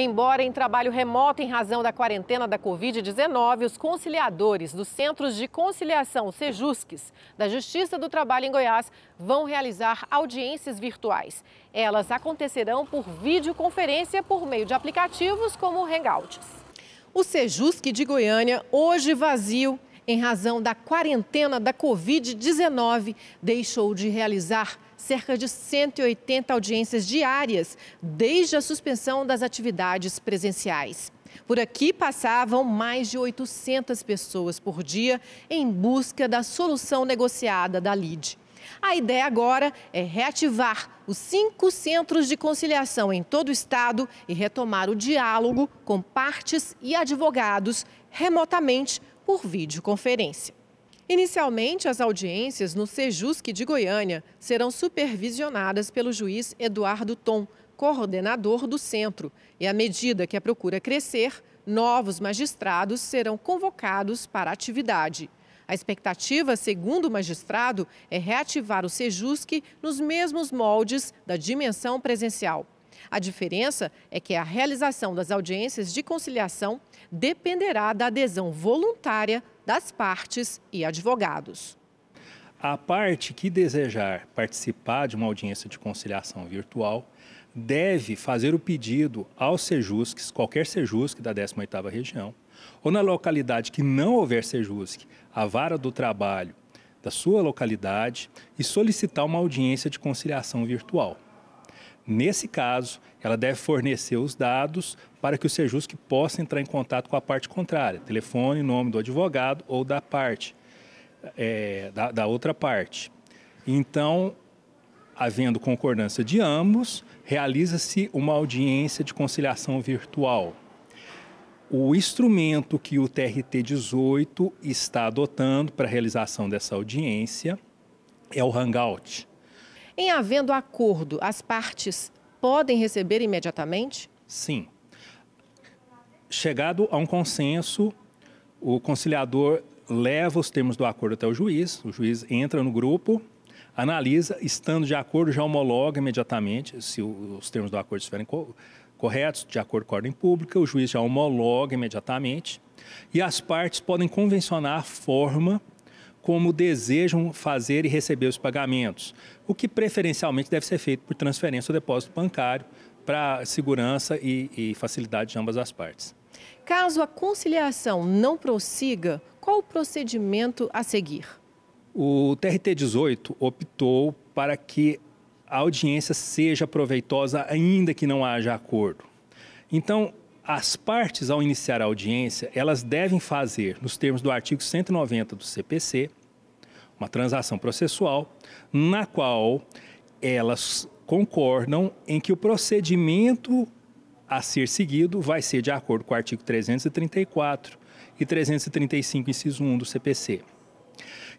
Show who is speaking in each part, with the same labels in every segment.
Speaker 1: Embora em trabalho remoto em razão da quarentena da Covid-19, os conciliadores dos Centros de Conciliação Sejusques da Justiça do Trabalho em Goiás vão realizar audiências virtuais. Elas acontecerão por videoconferência por meio de aplicativos como o Hangouts. O Sejusque de Goiânia, hoje vazio, em razão da quarentena da Covid-19, deixou de realizar cerca de 180 audiências diárias desde a suspensão das atividades presenciais. Por aqui passavam mais de 800 pessoas por dia em busca da solução negociada da LIDE. A ideia agora é reativar os cinco centros de conciliação em todo o estado e retomar o diálogo com partes e advogados remotamente por videoconferência. Inicialmente, as audiências no Sejusque de Goiânia serão supervisionadas pelo juiz Eduardo Tom, coordenador do centro. E à medida que a procura crescer, novos magistrados serão convocados para a atividade. A expectativa, segundo o magistrado, é reativar o Sejusque nos mesmos moldes da dimensão presencial. A diferença é que a realização das audiências de conciliação dependerá da adesão voluntária das partes e advogados.
Speaker 2: A parte que desejar participar de uma audiência de conciliação virtual deve fazer o pedido aos sejusque, qualquer sejusque da 18ª região, ou na localidade que não houver sejusque, a vara do trabalho da sua localidade e solicitar uma audiência de conciliação virtual. Nesse caso, ela deve fornecer os dados para que o Sejusc possa entrar em contato com a parte contrária, telefone, nome do advogado ou da parte, é, da, da outra parte. Então, havendo concordância de ambos, realiza-se uma audiência de conciliação virtual. O instrumento que o TRT 18 está adotando para a realização dessa audiência é o Hangout.
Speaker 1: Em havendo acordo, as partes podem receber imediatamente?
Speaker 2: Sim. Chegado a um consenso, o conciliador leva os termos do acordo até o juiz, o juiz entra no grupo, analisa, estando de acordo, já homologa imediatamente, se os termos do acordo estiverem corretos, de acordo com a ordem pública, o juiz já homologa imediatamente e as partes podem convencionar a forma como desejam fazer e receber os pagamentos, o que preferencialmente deve ser feito por transferência ou depósito bancário para segurança e, e facilidade de ambas as partes.
Speaker 1: Caso a conciliação não prossiga, qual o procedimento a seguir?
Speaker 2: O TRT 18 optou para que a audiência seja proveitosa ainda que não haja acordo. Então, as partes, ao iniciar a audiência, elas devem fazer, nos termos do artigo 190 do CPC, uma transação processual, na qual elas concordam em que o procedimento a ser seguido vai ser de acordo com o artigo 334 e 335, inciso 1 do CPC.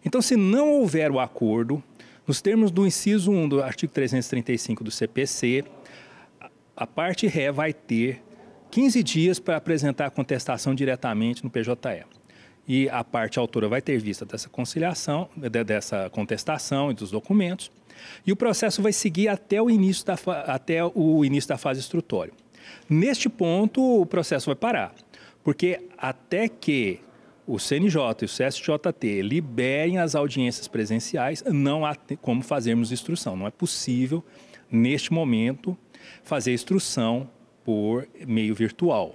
Speaker 2: Então, se não houver o acordo, nos termos do inciso 1 do artigo 335 do CPC, a parte ré vai ter 15 dias para apresentar a contestação diretamente no PJE. E a parte autora vai ter vista dessa conciliação, dessa contestação e dos documentos. E o processo vai seguir até o início da, até o início da fase instrutória. Neste ponto, o processo vai parar, porque até que o CNJ e o CSJT liberem as audiências presenciais, não há como fazermos instrução. Não é possível, neste momento, fazer instrução por meio virtual.